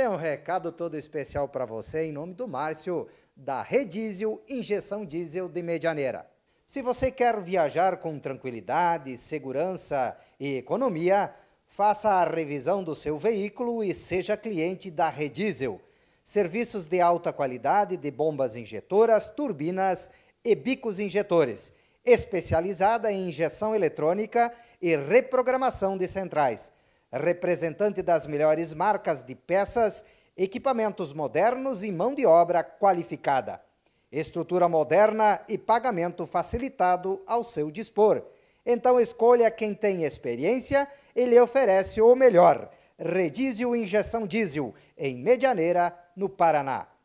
Tem um recado todo especial para você em nome do Márcio, da Redízel Injeção Diesel de Medianeira. Se você quer viajar com tranquilidade, segurança e economia, faça a revisão do seu veículo e seja cliente da Redízel. Serviços de alta qualidade de bombas injetoras, turbinas e bicos injetores especializada em injeção eletrônica e reprogramação de centrais representante das melhores marcas de peças, equipamentos modernos e mão de obra qualificada. Estrutura moderna e pagamento facilitado ao seu dispor. Então escolha quem tem experiência e lhe oferece o melhor. Redízio Injeção Diesel, em Medianeira, no Paraná.